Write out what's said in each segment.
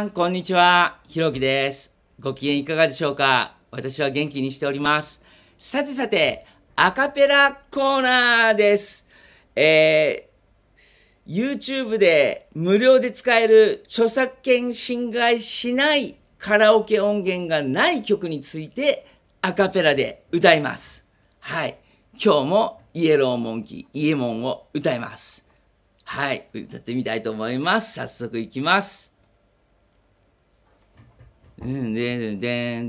さん、こんにちは。ひろきです。ご機嫌いかがでしょうか私は元気にしております。さてさて、アカペラコーナーです。えー、YouTube で無料で使える著作権侵害しないカラオケ音源がない曲についてアカペラで歌います。はい。今日もイエローモンキー、イエモンを歌います。はい。歌ってみたいと思います。早速いきます。Ow! Ow,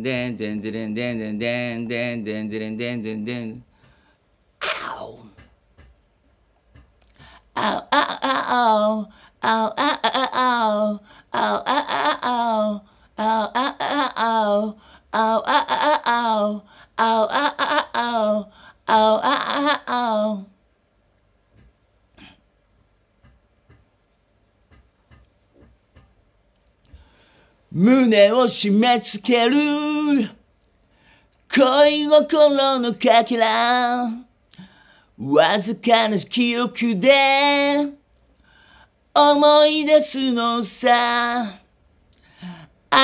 ow, Oh oh oh oh oh oh oh oh. 胸を締め付ける恋心のかけらわずかな記憶で思い出すのさ明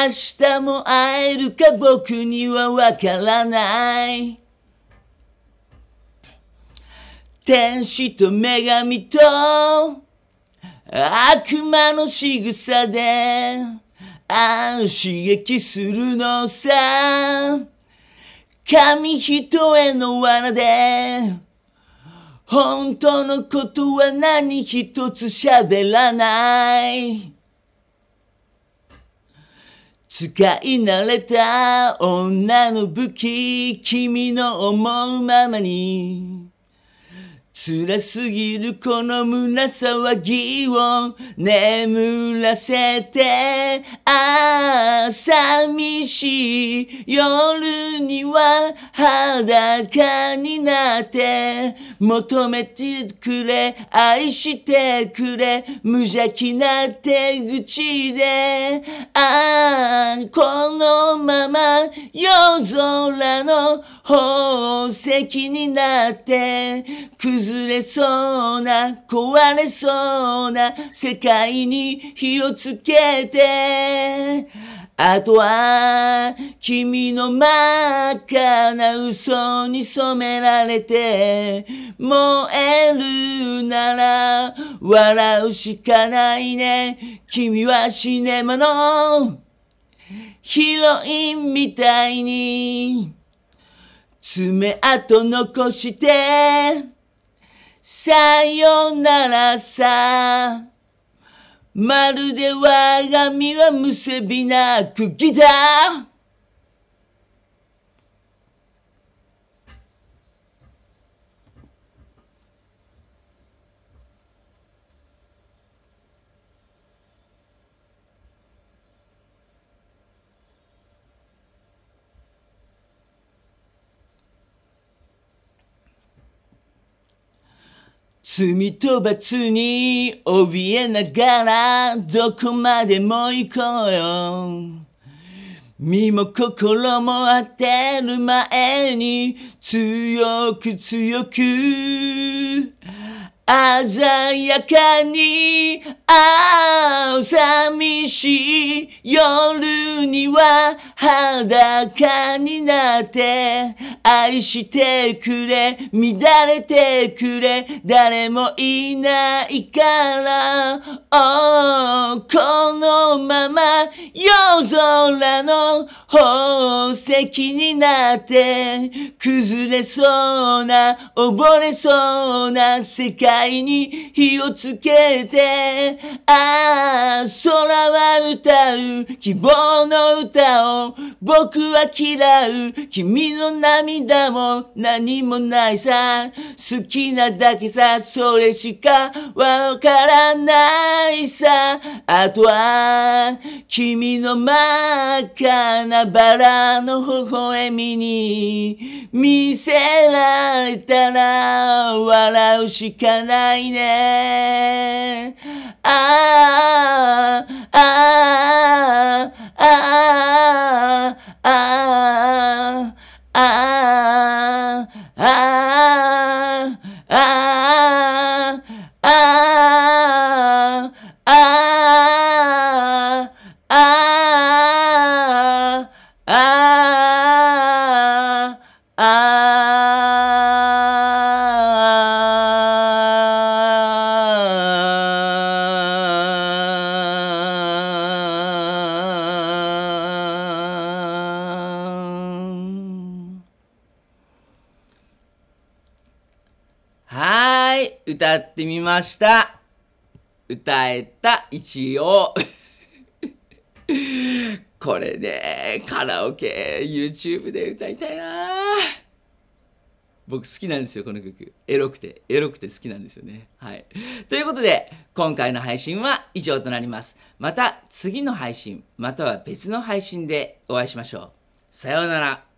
日も会えるか僕にはわからない天使と女神と悪魔の仕草でああ、刺激するのさ。紙一重の罠で、本当のことは何一つ喋らない。使い慣れた女の武器、君の思うままに。辛すぎるこの胸騒ぎを眠らせて、ああ、寂しい夜には裸になって、求めてくれ、愛してくれ、無邪気な手口で、ああ、このまま夜空の宝石になって崩れそうな壊れそうな世界に火をつけてあとは君の真っ赤な嘘に染められて燃えるなら笑うしかないね君はシネマのヒロインみたいに爪痕残して、さよならさ。まるで我が身はむせびな茎だ。罪と罰に怯えながらどこまでも行こうよ身も心も当てる前に強く強く鮮やかにああ、寂しい夜には裸になって愛してくれ、乱れてくれ、誰もいないから、このまま夜空の宝石になって崩れそうな、溺れそうな世界に火をつけてああ、空は歌う希望の歌を僕は嫌う君の涙も何もないさ好きなだけさそれしかわからないさあとは君の真っ赤なバラの微笑みに見せられたら笑うしかないね ah, ah. ah. 歌ってみました。歌えた、一応。これで、ね、カラオケ、YouTube で歌いたいな僕好きなんですよ、この曲。エロくて、エロくて好きなんですよね。はい。ということで、今回の配信は以上となります。また次の配信、または別の配信でお会いしましょう。さようなら。